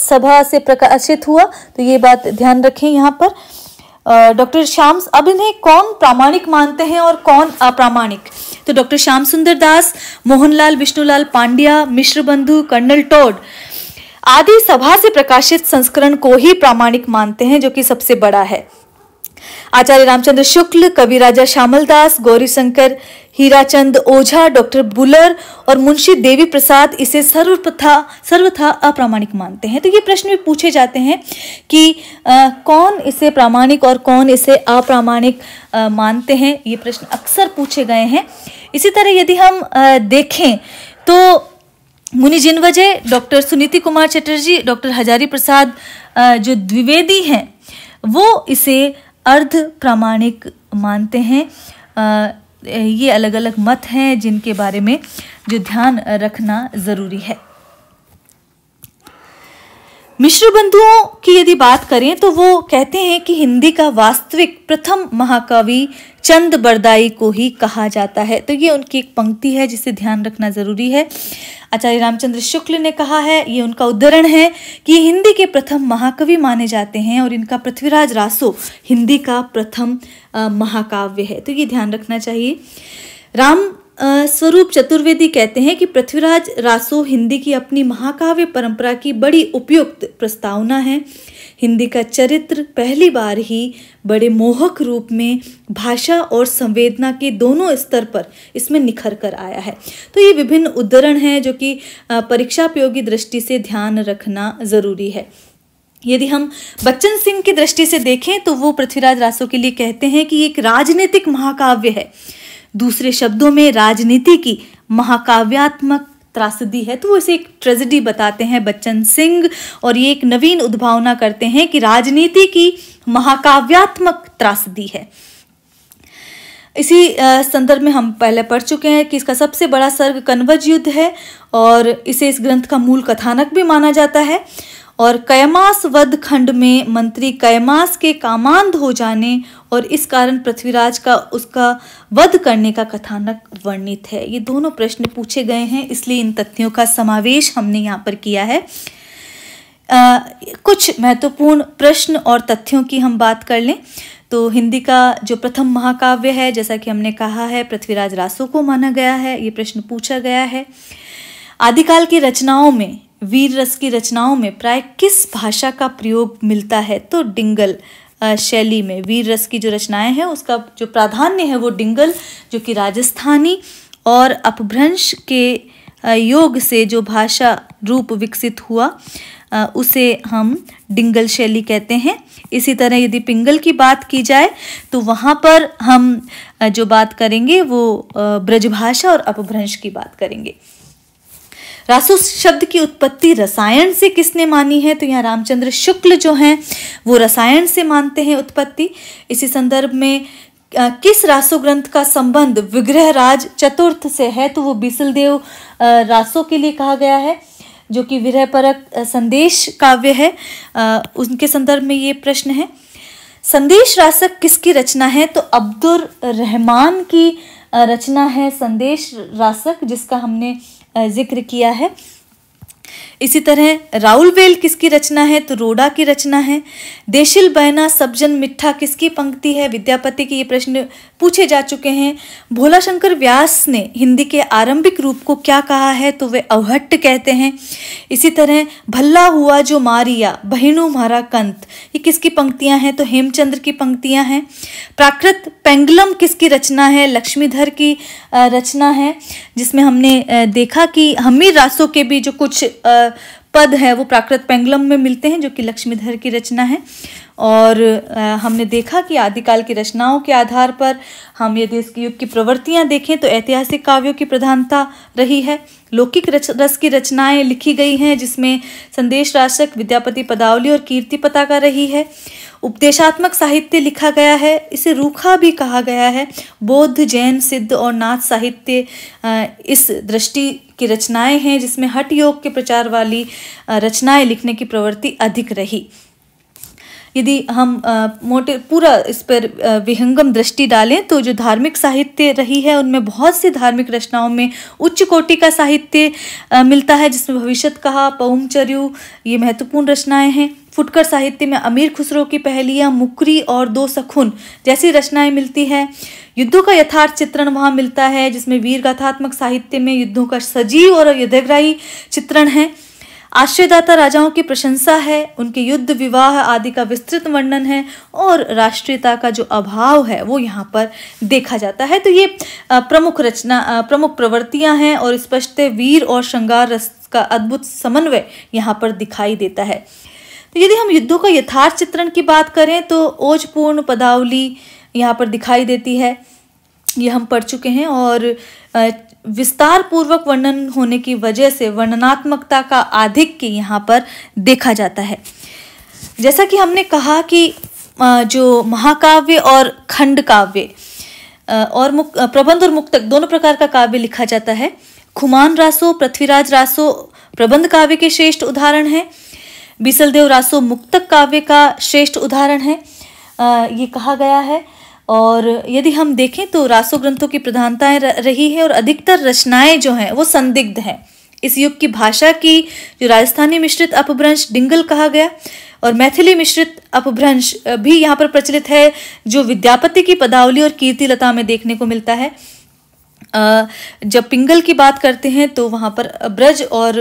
सभा से प्रकाशित हुआ तो ये बात ध्यान रखें यहाँ पर डॉक्टर श्याम अब इन्हें कौन प्रामाणिक मानते हैं और कौन अप्रामाणिक तो डॉक्टर श्याम सुंदर दास मोहनलाल विष्णुलाल पांड्या मिश्र बंधु कर्नल टोड आदि सभा से प्रकाशित संस्करण को ही प्रामाणिक मानते हैं जो कि सबसे बड़ा है आचार्य रामचंद्र शुक्ल कविराजा श्यामलदास गौरीशंकर हीराचंद ओझा डॉक्टर बुलर और मुंशी देवी प्रसाद इसे सर्वप्रथा सर्वथा अप्रामाणिक मानते हैं तो ये प्रश्न भी पूछे जाते हैं कि आ, कौन इसे प्रामाणिक और कौन इसे अप्रामाणिक मानते हैं ये प्रश्न अक्सर पूछे गए हैं इसी तरह यदि हम आ, देखें तो मुनि जिनवजय डॉक्टर सुनीति कुमार चटर्जी डॉक्टर हजारी प्रसाद जो द्विवेदी हैं वो इसे अर्ध प्रामाणिक मानते हैं ये अलग अलग मत हैं जिनके बारे में जो ध्यान रखना ज़रूरी है मिश्र बंधुओं की यदि बात करें तो वो कहते हैं कि हिंदी का वास्तविक प्रथम महाकवि चंद बरदाई को ही कहा जाता है तो ये उनकी एक पंक्ति है जिसे ध्यान रखना ज़रूरी है आचार्य रामचंद्र शुक्ल ने कहा है ये उनका उदाहरण है कि ये हिंदी के प्रथम महाकवि माने जाते हैं और इनका पृथ्वीराज रासो हिंदी का प्रथम महाकाव्य है तो ये ध्यान रखना चाहिए राम स्वरूप चतुर्वेदी कहते हैं कि पृथ्वीराज रासो हिंदी की अपनी महाकाव्य परंपरा की बड़ी उपयुक्त प्रस्तावना है हिंदी का चरित्र पहली बार ही बड़े मोहक रूप में भाषा और संवेदना के दोनों स्तर पर इसमें निखर कर आया है तो ये विभिन्न उदाहरण हैं जो कि परीक्षा उपयोगी दृष्टि से ध्यान रखना ज़रूरी है यदि हम बच्चन सिंह की दृष्टि से देखें तो वो पृथ्वीराज रासो के लिए कहते हैं कि एक राजनीतिक महाकाव्य है दूसरे शब्दों में राजनीति की महाकाव्यात्मक त्रासदी है तो वो इसे एक ट्रेजिडी बताते हैं बच्चन सिंह और ये एक नवीन उद्भावना करते हैं कि राजनीति की महाकाव्यात्मक त्रासदी है इसी संदर्भ में हम पहले पढ़ चुके हैं कि इसका सबसे बड़ा सर्ग कन्वज युद्ध है और इसे इस ग्रंथ का मूल कथानक भी माना जाता है और कयमास वध खंड में मंत्री कयमास के कामांध हो जाने और इस कारण पृथ्वीराज का उसका वध करने का कथानक वर्णित है ये दोनों प्रश्न पूछे गए हैं इसलिए इन तथ्यों का समावेश हमने यहाँ पर किया है आ, कुछ महत्वपूर्ण प्रश्न और तथ्यों की हम बात कर लें तो हिंदी का जो प्रथम महाकाव्य है जैसा कि हमने कहा है पृथ्वीराज रासो को माना गया है ये प्रश्न पूछा गया है आदिकाल की रचनाओं में वीर रस की रचनाओं में प्राय किस भाषा का प्रयोग मिलता है तो डिंगल शैली में वीर रस की जो रचनाएं हैं उसका जो प्राधान्य है वो डिंगल जो कि राजस्थानी और अपभ्रंश के योग से जो भाषा रूप विकसित हुआ उसे हम डिंगल शैली कहते हैं इसी तरह यदि पिंगल की बात की जाए तो वहाँ पर हम जो बात करेंगे वो ब्रजभाषा और अपभ्रंश की बात करेंगे रासो शब्द की उत्पत्ति रसायन से किसने मानी है तो यहाँ रामचंद्र शुक्ल जो हैं वो रसायन से मानते हैं उत्पत्ति इसी संदर्भ में किस रासो ग्रंथ का संबंध विग्रह राज चतुर्थ से है तो वो बिसलदेव रासो के लिए कहा गया है जो कि विरह परक संदेश काव्य है उनके संदर्भ में ये प्रश्न है संदेश रासक किसकी रचना है तो अब्दुल रहमान की रचना है संदेश रासक जिसका हमने ज़िक्र किया है इसी तरह राउल बेल किसकी रचना है तो रोडा की रचना है देशिल बहना सबजन मिठा किसकी पंक्ति है विद्यापति के ये प्रश्न पूछे जा चुके हैं भोला शंकर व्यास ने हिंदी के आरंभिक रूप को क्या कहा है तो वे अवहट्ट कहते हैं इसी तरह भल्ला हुआ जो मारिया बहिनु मारा कंत ये किसकी पंक्तियाँ हैं तो हेमचंद्र की पंक्तियाँ हैं प्राकृत पेंगलम किसकी रचना है लक्ष्मीधर की रचना है जिसमें हमने देखा कि हमीर रासो के भी जो कुछ आ, पद है वो प्राकृत पेंगलम में मिलते हैं जो कि लक्ष्मीधर की रचना है और हमने देखा कि आदिकाल की रचनाओं के आधार पर हम यदि देश युग की प्रवृत्तियाँ देखें तो ऐतिहासिक काव्यों की प्रधानता रही है लौकिक रच रस की रचनाएं लिखी गई हैं जिसमें संदेश राशक विद्यापति पदावली और कीर्ति पताका रही है उपदेशात्मक साहित्य लिखा गया है इसे रूखा भी कहा गया है बौद्ध जैन सिद्ध और नाथ साहित्य इस दृष्टि की रचनाएं हैं जिसमें हट योग के प्रचार वाली रचनाएं लिखने की प्रवृत्ति अधिक रही यदि हम आ, मोटे पूरा इस पर विहंगम दृष्टि डालें तो जो धार्मिक साहित्य रही है उनमें बहुत सी धार्मिक रचनाओं में उच्च कोटि का साहित्य आ, मिलता है जिसमें भविष्यत कहा पौमचर्यु ये महत्वपूर्ण रचनाएं हैं फुटकर साहित्य में अमीर खुसरो की पहलियां मुकरी और दो सखुन जैसी रचनाएं मिलती हैं युद्धों का यथार्थ चित्रण वहाँ मिलता है जिसमें वीर गाथात्मक साहित्य में युद्धों का सजीव और युद्धग्राही चित्रण है आश्रयदाता राजाओं की प्रशंसा है उनके युद्ध विवाह आदि का विस्तृत वर्णन है और राष्ट्रीयता का जो अभाव है वो यहाँ पर देखा जाता है तो ये प्रमुख रचना प्रमुख प्रवृत्तियाँ हैं और स्पष्ट वीर और श्रृंगार रस का अद्भुत समन्वय यहाँ पर दिखाई देता है तो यदि हम युद्धों का यथार्थ चित्रण की बात करें तो ओजपूर्ण पदावली यहाँ पर दिखाई देती है ये हम पढ़ चुके हैं और विस्तार पूर्वक वर्णन होने की वजह से वर्णनात्मकता का आधिक्य यहाँ पर देखा जाता है जैसा कि हमने कहा कि जो महाकाव्य और खंड काव्य और मुक प्रबंध और मुक्तक दोनों प्रकार का काव्य लिखा जाता है खुमान रासो पृथ्वीराज रासो प्रबंध काव्य के श्रेष्ठ उदाहरण हैं बीसलदेव रासो मुक्तक काव्य का श्रेष्ठ उदाहरण है आ, ये कहा गया है और यदि हम देखें तो रासो ग्रंथों की प्रधानताएं रही है और अधिकतर रचनाएं जो हैं वो संदिग्ध हैं इस युग की भाषा की जो राजस्थानी मिश्रित अपभ्रंश डिंगल कहा गया और मैथिली मिश्रित अपभ्रंश भी यहाँ पर प्रचलित है जो विद्यापति की पदावली और कीर्तिलता में देखने को मिलता है जब पिंगल की बात करते हैं तो वहाँ पर ब्रज और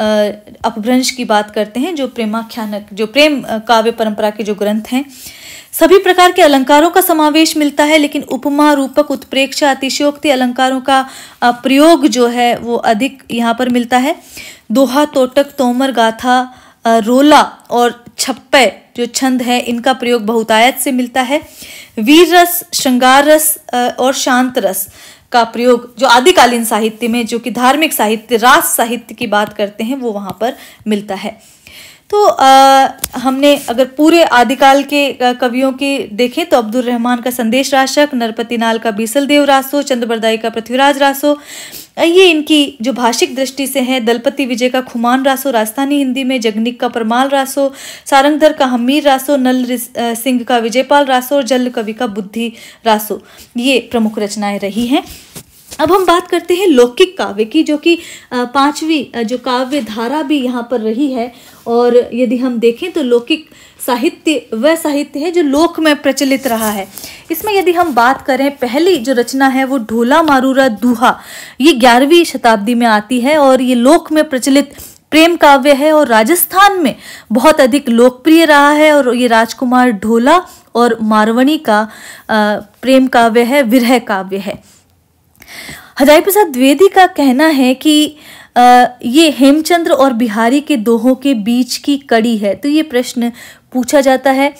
अपभ्रंश की बात करते हैं जो प्रेमाख्यानक जो प्रेम काव्य परंपरा के जो ग्रंथ हैं सभी प्रकार के अलंकारों का समावेश मिलता है लेकिन उपमा रूपक उत्प्रेक्षा अतिशयोक्ति अलंकारों का प्रयोग जो है वो अधिक यहाँ पर मिलता है दोहा तोटक तोमर गाथा रोला और छप्पे जो छंद है इनका प्रयोग बहुतायत से मिलता है वीर रस श्रृंगार रस और शांत रस का प्रयोग जो आदिकालीन साहित्य में जो कि धार्मिक साहित्य रास साहित्य की बात करते हैं वो वहाँ पर मिलता है तो आ, हमने अगर पूरे आदिकाल के कवियों की देखें तो अब्दुल रहमान का संदेश राशक नरपति नाल का बीसल देव रासो चंद्रबरदाई का पृथ्वीराज रासो ये इनकी जो भाषिक दृष्टि से हैं दलपति विजय का खुमान रासो राजस्थानी हिंदी में जगनिक का परमाल रासो सारंगधर का हमीर रासो नल सिंह का विजयपाल रासो और जल कवि का बुद्धि रासो ये प्रमुख रचनाएं रही हैं अब हम बात करते हैं लौकिक काव्य की जो कि पांचवी जो काव्य धारा भी यहाँ पर रही है और यदि हम देखें तो लौकिक साहित्य वह साहित्य है जो लोक में प्रचलित रहा है इसमें यदि हम बात करें पहली जो रचना है वो ढोला मारूरा दूहा ये ग्यारहवीं शताब्दी में आती है और ये लोक में प्रचलित प्रेम काव्य है और राजस्थान में बहुत अधिक लोकप्रिय रहा है और ये राजकुमार ढोला और मारवणी का प्रेम काव्य है विरह काव्य है हजारी प्रसाद द्विवेदी का कहना है कि ये हेमचंद्र और बिहारी के दोहों के बीच की कड़ी है तो ये प्रश्न पूछा जाता है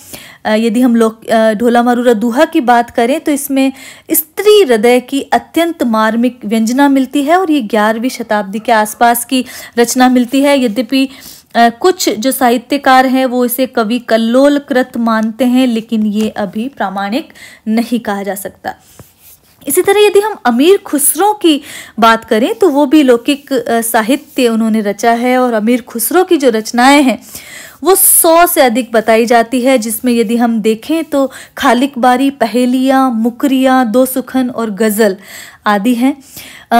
यदि हम लोग ढोला मारूरा दूहा की बात करें तो इसमें स्त्री हृदय की अत्यंत मार्मिक व्यंजना मिलती है और ये ग्यारहवीं शताब्दी के आसपास की रचना मिलती है यद्यपि कुछ जो साहित्यकार हैं वो इसे कवि कल्लोलकृत मानते हैं लेकिन ये अभी प्रामाणिक नहीं कहा जा सकता इसी तरह यदि हम अमीर खुसरो की बात करें तो वो भी लौकिक साहित्य उन्होंने रचा है और अमीर खुसरो की जो रचनाएं हैं वो सौ से अधिक बताई जाती है जिसमें यदि हम देखें तो खालिक बारी पहेलियाँ मुकरियाँ दो सुखन और गज़ल आदि हैं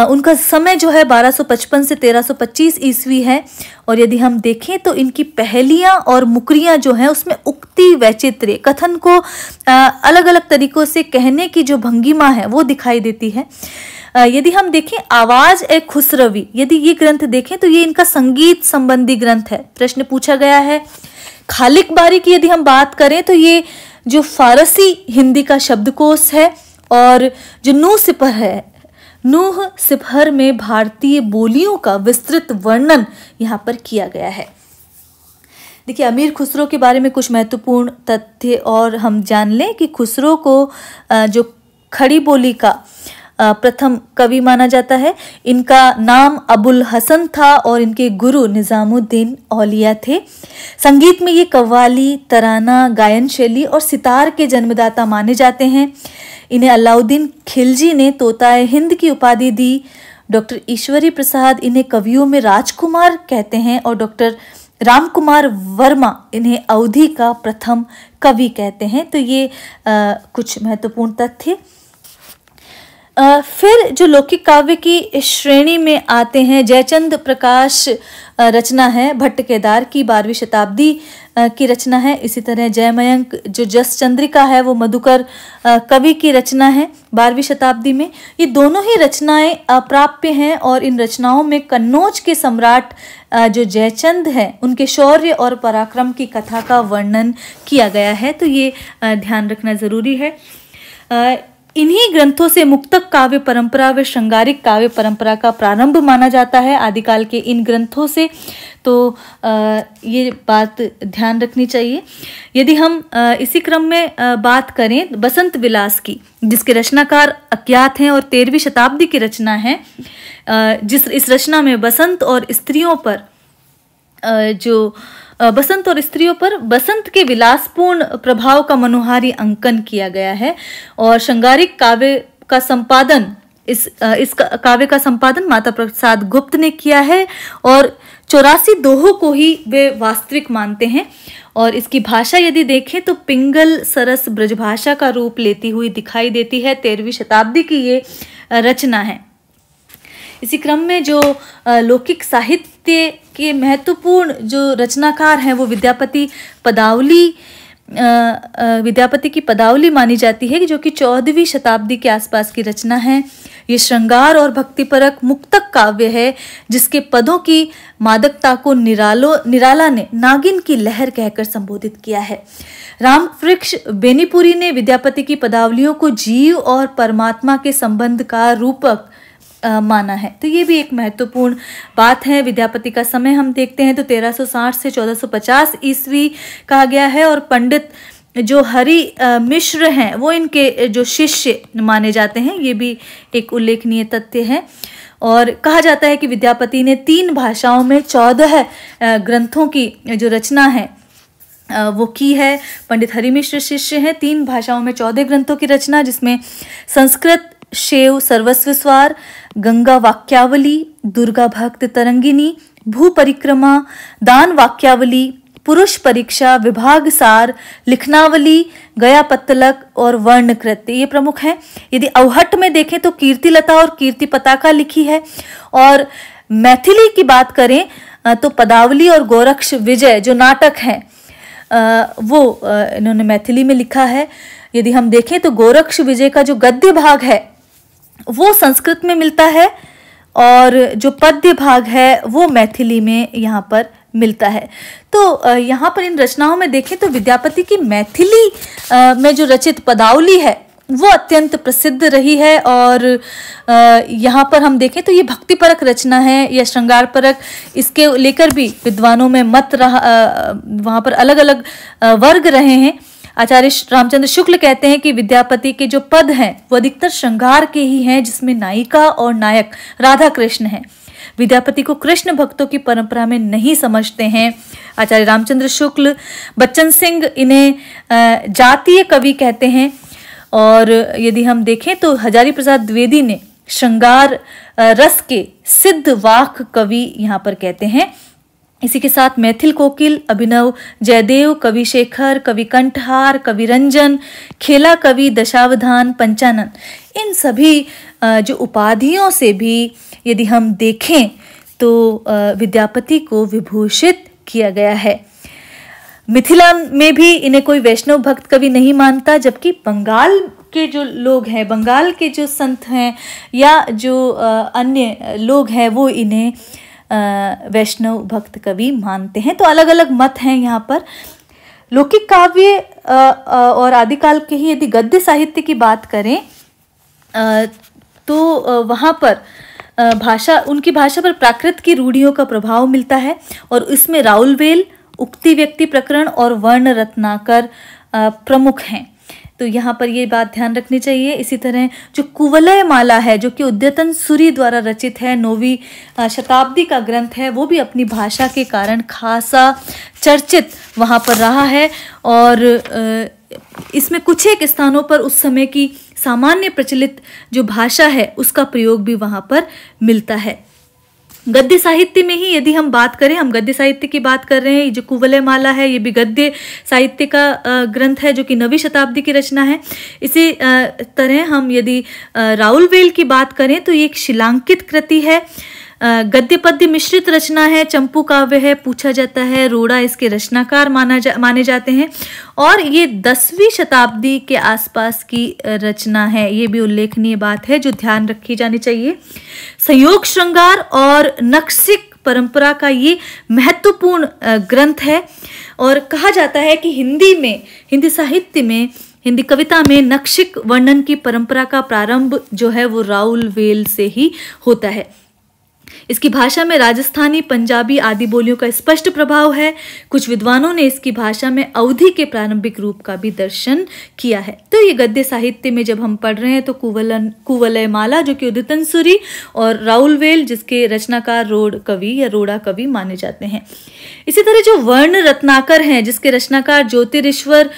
उनका समय जो है 1255 से 1325 ईस्वी है और यदि हम देखें तो इनकी पहेलियाँ और मुकरियाँ जो हैं उसमें उक्ति वैचित्र्य कथन को अलग अलग तरीक़ों से कहने की जो भंगिमा है वो दिखाई देती है यदि हम देखें आवाज ए खुसरवी यदि ये ग्रंथ देखें तो ये इनका संगीत संबंधी ग्रंथ है प्रश्न पूछा गया है खालिक बारी की यदि हम बात करें तो ये जो फारसी हिंदी का शब्दकोश है और जो नू सिपर है नूह सिफहर में भारतीय बोलियों का विस्तृत वर्णन यहाँ पर किया गया है देखिए अमीर खुसरो के बारे में कुछ महत्वपूर्ण तथ्य और हम जान लें कि खुसरो को जो खड़ी बोली का प्रथम कवि माना जाता है इनका नाम अबुल हसन था और इनके गुरु निज़ामुद्दीन औलिया थे संगीत में ये कव्वाली तराना गायन शैली और सितार के जन्मदाता माने जाते हैं इन्हें अलाउद्दीन खिलजी ने तोताए हिंद की उपाधि दी डॉक्टर ईश्वरी प्रसाद इन्हें कवियों में राजकुमार कहते हैं और डॉक्टर राम कुमार वर्मा इन्हें अवधि का प्रथम कवि कहते हैं तो ये आ, कुछ महत्वपूर्ण तथ्य फिर जो लौकिक काव्य की श्रेणी में आते हैं जयचंद प्रकाश रचना है भट्ट केदार की बारहवीं शताब्दी की रचना है इसी तरह जयमयंक जो जस चंद्रिका है वो मधुकर कवि की रचना है बारहवीं शताब्दी में ये दोनों ही रचनाएं अप्राप्य हैं और इन रचनाओं में कन्नौज के सम्राट जो जयचंद हैं उनके शौर्य और पराक्रम की कथा का वर्णन किया गया है तो ये ध्यान रखना ज़रूरी है इन्हीं ग्रंथों से मुक्तक काव्य परंपरा व श्रृंगारिक काव्य परंपरा का प्रारंभ माना जाता है आदिकाल के इन ग्रंथों से तो ये बात ध्यान रखनी चाहिए यदि हम इसी क्रम में बात करें बसंत विलास की जिसके रचनाकार अज्ञात हैं और तेरहवीं शताब्दी की रचना है जिस इस रचना में बसंत और स्त्रियों पर जो बसंत और स्त्रियों पर बसंत के विलासपूर्ण प्रभाव का मनोहारी अंकन किया गया है और श्रृंगारिक काव्य का संपादन इस इस काव्य का संपादन माता प्रसाद गुप्त ने किया है और चौरासी दोहों को ही वे वास्तविक मानते हैं और इसकी भाषा यदि देखें तो पिंगल सरस ब्रजभाषा का रूप लेती हुई दिखाई देती है तेरहवीं शताब्दी की ये रचना है इसी क्रम में जो लौकिक साहित्य के महत्वपूर्ण जो रचनाकार हैं वो विद्यापति पदावली विद्यापति की पदावली मानी जाती है जो कि चौदहवीं शताब्दी के आसपास की रचना है ये श्रृंगार और भक्तिपरक मुक्तक काव्य है जिसके पदों की मादकता को निरालो निराला ने नागिन की लहर कहकर संबोधित किया है राम वृक्ष बेनीपुरी ने विद्यापति की पदावलियों को जीव और परमात्मा के संबंध का रूपक माना है तो ये भी एक महत्वपूर्ण बात है विद्यापति का समय हम देखते हैं तो 1360 से 1450 ईस्वी कहा गया है और पंडित जो हरि मिश्र हैं वो इनके जो शिष्य माने जाते हैं ये भी एक उल्लेखनीय तथ्य है और कहा जाता है कि विद्यापति ने तीन भाषाओं में चौदह ग्रंथों की जो रचना है वो की है पंडित हरिमिश्र शिष्य हैं तीन भाषाओं में चौदह ग्रंथों की रचना जिसमें संस्कृत शेव सर्वस्वस्वार गंगा वाक्यावली दुर्गा भक्त तरंगिनी भू परिक्रमा दान वाक्यावली पुरुष परीक्षा विभाग सार लिखनावली गया पत्तलक और वर्ण कृत्य ये प्रमुख हैं यदि अवहट में देखें तो कीर्ति लता और कीर्ति पताका लिखी है और मैथिली की बात करें तो पदावली और गोरक्ष विजय जो नाटक हैं वो इन्होंने मैथिली में लिखा है यदि हम देखें तो गोरक्ष विजय का जो गद्य भाग है वो संस्कृत में मिलता है और जो पद्य भाग है वो मैथिली में यहाँ पर मिलता है तो यहाँ पर इन रचनाओं में देखें तो विद्यापति की मैथिली में जो रचित पदावली है वो अत्यंत प्रसिद्ध रही है और यहाँ पर हम देखें तो ये भक्ति परक रचना है या श्रृंगार परक इसके लेकर भी विद्वानों में मत रहा वहाँ पर अलग अलग वर्ग रहे हैं आचार्य रामचंद्र शुक्ल कहते हैं कि विद्यापति के जो पद हैं वो अधिकतर श्रृंगार के ही हैं जिसमें नायिका और नायक राधा कृष्ण हैं विद्यापति को कृष्ण भक्तों की परंपरा में नहीं समझते हैं आचार्य रामचंद्र शुक्ल बच्चन सिंह इन्हें जातीय कवि कहते हैं और यदि हम देखें तो हजारी प्रसाद द्विवेदी ने श्रृंगार रस के सिद्ध वाक कवि यहाँ पर कहते हैं इसी के साथ मैथिल कोकिल अभिनव जयदेव कवि शेखर कवि कंठहार कवि रंजन खेला कवि दशावधान पंचानन इन सभी जो उपाधियों से भी यदि हम देखें तो विद्यापति को विभूषित किया गया है मिथिला में भी इन्हें कोई वैष्णव भक्त कवि नहीं मानता जबकि बंगाल के जो लोग हैं बंगाल के जो संत हैं या जो अन्य लोग हैं वो इन्हें वैष्णव भक्त कवि मानते हैं तो अलग अलग मत हैं यहाँ पर लौकिक काव्य और आदिकाल के ही यदि गद्य साहित्य की बात करें तो वहाँ पर भाषा उनकी भाषा पर प्राकृत की रूढ़ियों का प्रभाव मिलता है और इसमें राउल वेल उक्ति व्यक्ति प्रकरण और वर्ण रत्नाकर प्रमुख हैं तो यहाँ पर ये बात ध्यान रखनी चाहिए इसी तरह जो कुवलय माला है जो कि उद्यतन सूरी द्वारा रचित है नौवीं शताब्दी का ग्रंथ है वो भी अपनी भाषा के कारण खासा चर्चित वहाँ पर रहा है और इसमें कुछ एक स्थानों पर उस समय की सामान्य प्रचलित जो भाषा है उसका प्रयोग भी वहाँ पर मिलता है गद्य साहित्य में ही यदि हम बात करें हम गद्य साहित्य की बात कर रहे हैं जो कुवले माला है ये भी गद्य साहित्य का ग्रंथ है जो कि नवी शताब्दी की रचना है इसी तरह हम यदि राहुल वेल की बात करें तो ये एक शिलांकित कृति है गद्य पद्य मिश्रित रचना है चंपू काव्य है पूछा जाता है रोड़ा इसके रचनाकार माना जा माने जाते हैं और ये दसवीं शताब्दी के आसपास की रचना है ये भी उल्लेखनीय बात है जो ध्यान रखी जानी चाहिए संयोग श्रृंगार और नक्सिक परंपरा का ये महत्वपूर्ण ग्रंथ है और कहा जाता है कि हिंदी में हिंदी साहित्य में हिंदी कविता में नक्षिक वर्णन की परंपरा का प्रारंभ जो है वो राउल वेल से ही होता है इसकी भाषा में राजस्थानी पंजाबी आदि बोलियों का स्पष्ट प्रभाव है कुछ विद्वानों ने इसकी भाषा में अवधि के प्रारंभिक रूप का भी दर्शन किया है तो ये गद्य साहित्य में जब हम पढ़ रहे हैं तो कुवलन कुवलय माला जो कि उदितन सूरी और वेल जिसके रचनाकार रोड कवि या रोड़ा कवि माने जाते हैं इसी तरह जो वर्ण रत्नाकर हैं जिसके रचनाकार ज्योतिरेश्वर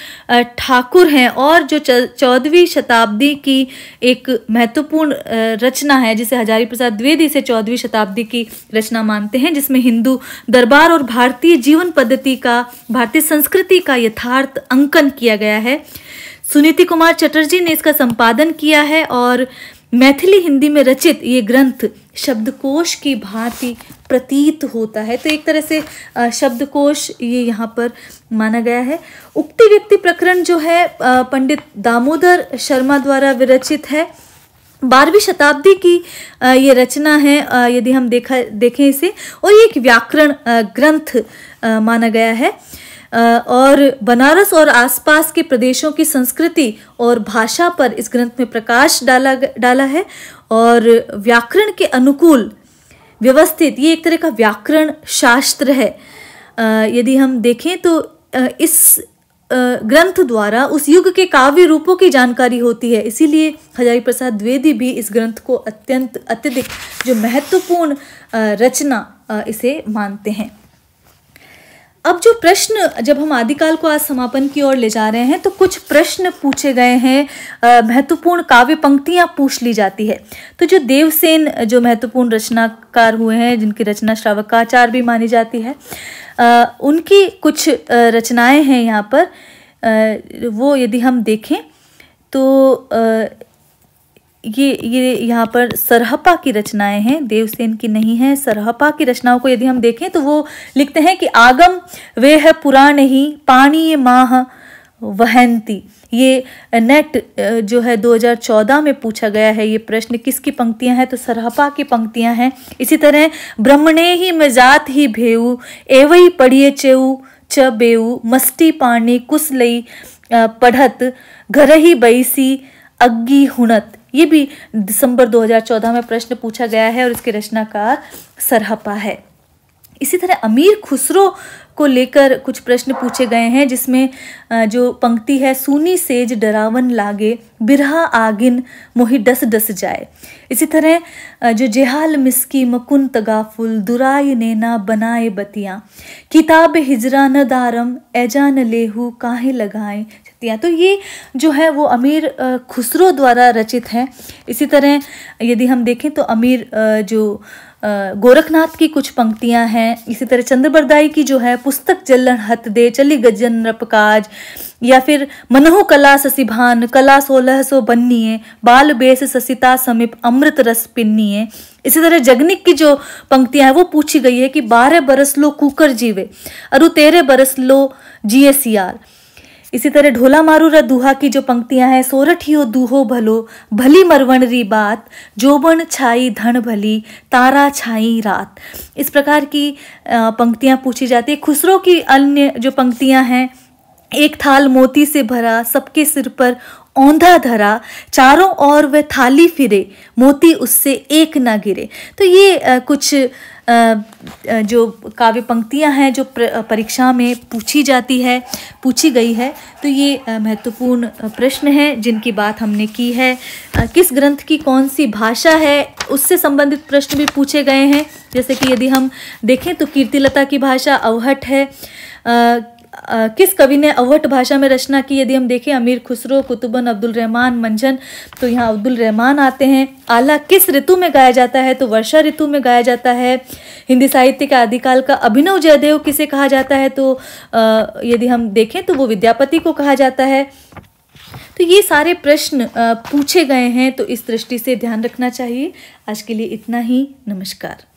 ठाकुर हैं और जो चौदहवीं शताब्दी की एक महत्वपूर्ण रचना है जिसे हजारी प्रसाद द्विवेदी से चौदहवीं शताब्दी जी की रचना मानते हैं जिसमें हिंदू दरबार और भारतीय जीवन पद्धति का भारतीय संस्कृति का यथार्थ अंकन किया गया है सुनीति कुमार चटर्जी ने इसका संपादन किया है और मैथिली हिंदी में रचित ये ग्रंथ शब्दकोश की भांति प्रतीत होता है तो एक तरह से शब्दकोश ये यहाँ पर माना गया है उक्ति व्यक्ति प्रकरण जो है पंडित दामोदर शर्मा द्वारा विरचित है बारहवीं शताब्दी की ये रचना है यदि हम देखा देखें इसे और ये एक व्याकरण ग्रंथ माना गया है और बनारस और आसपास के प्रदेशों की संस्कृति और भाषा पर इस ग्रंथ में प्रकाश डाला डाला है और व्याकरण के अनुकूल व्यवस्थित ये एक तरह का व्याकरण शास्त्र है यदि हम देखें तो इस ग्रंथ द्वारा उस युग के काव्य रूपों की जानकारी होती है इसीलिए हजारी प्रसाद द्विवेदी भी इस ग्रंथ को अत्यंत अत्यधिक जो महत्वपूर्ण रचना इसे मानते हैं अब जो प्रश्न जब हम आदिकाल को आज समापन की ओर ले जा रहे हैं तो कुछ प्रश्न पूछे गए हैं महत्वपूर्ण काव्य पंक्तियाँ पूछ ली जाती है तो जो देवसेन जो महत्वपूर्ण रचनाकार हुए हैं जिनकी रचना श्रावकाचार भी मानी जाती है आ, उनकी कुछ रचनाएं हैं यहाँ पर आ, वो यदि हम देखें तो आ, ये ये यहाँ पर सरहपा की रचनाएं हैं देवसेन की नहीं है सरहपा की रचनाओं को यदि हम देखें तो वो लिखते हैं कि आगम वे है पुराण ही पानी माह वहंती ये नेट जो है 2014 में पूछा गया है ये प्रश्न किसकी पंक्तियां हैं तो सरहपा की पंक्तियां हैं इसी तरह ब्रह्मणे ही मजात ही भेऊ एवई पढ़िए चेऊ च बेऊ मस्ती पानी कुसलई पढ़त घर ही बैसी अग्गी हुणत ये भी दिसंबर 2014 में प्रश्न पूछा गया है और इसके रचनाकार सरहपा है इसी तरह अमीर खुसरो को लेकर कुछ प्रश्न पूछे गए हैं जिसमें जो पंक्ति है सूनी सेज डरावन लागे बिरहा आगिन मोहि डस डस जाए इसी तरह जो जेहाल मिसकी मकुन तगाफुल दुराय नैना बनाए बतियाँ किताब हिजरा न दारम ऐजा न लेहू काहे लगाए हैं तो ये जो है वो अमीर खुसरो द्वारा रचित हैं इसी तरह यदि हम देखें तो अमीर जो गोरखनाथ की कुछ पंक्तियां हैं इसी तरह चंद्रबरदाई की जो है पुस्तक जलन हत दे चली गजन रपकाज या फिर मनोह कला ससिभान कला सोलह सो बन्निए बाल बेस ससिता समीप अमृत रस पिन्निए इसी तरह जगनिक की जो पंक्तियां हैं वो पूछी गई है कि बारह बरस लो कुकर जीवे अरु तेरह बरस लो जिये सियार इसी तरह ढोला मारू दुहा की जो पंक्तियां हैं सोरठ ही दूहो भलो भली मरवण री बात जोबन छाई धन भली तारा छाई रात इस प्रकार की पंक्तियां पूछी जाती है खुसरो की अन्य जो पंक्तियां हैं एक थाल मोती से भरा सबके सिर पर औंधा धरा चारों ओर वह थाली फिरे मोती उससे एक ना गिरे तो ये आ, कुछ आ, जो काव्य पंक्तियाँ हैं जो परीक्षा में पूछी जाती है पूछी गई है तो ये महत्वपूर्ण प्रश्न है जिनकी बात हमने की है किस ग्रंथ की कौन सी भाषा है उससे संबंधित प्रश्न भी पूछे गए हैं जैसे कि यदि हम देखें तो कीर्तिलता की भाषा अवहट है आ, किस कवि ने अवट भाषा में रचना की यदि हम देखें अमीर खुसरो कुतुबन अब्दुल रहमान मंजन तो यहाँ अब्दुल रहमान आते हैं आला किस ऋतु में गाया जाता है तो वर्षा ऋतु में गाया जाता है हिंदी साहित्य के आदिकाल का अभिनव जयदेव किसे कहा जाता है तो यदि हम देखें तो वो विद्यापति को कहा जाता है तो ये सारे प्रश्न पूछे गए हैं तो इस दृष्टि से ध्यान रखना चाहिए आज के लिए इतना ही नमस्कार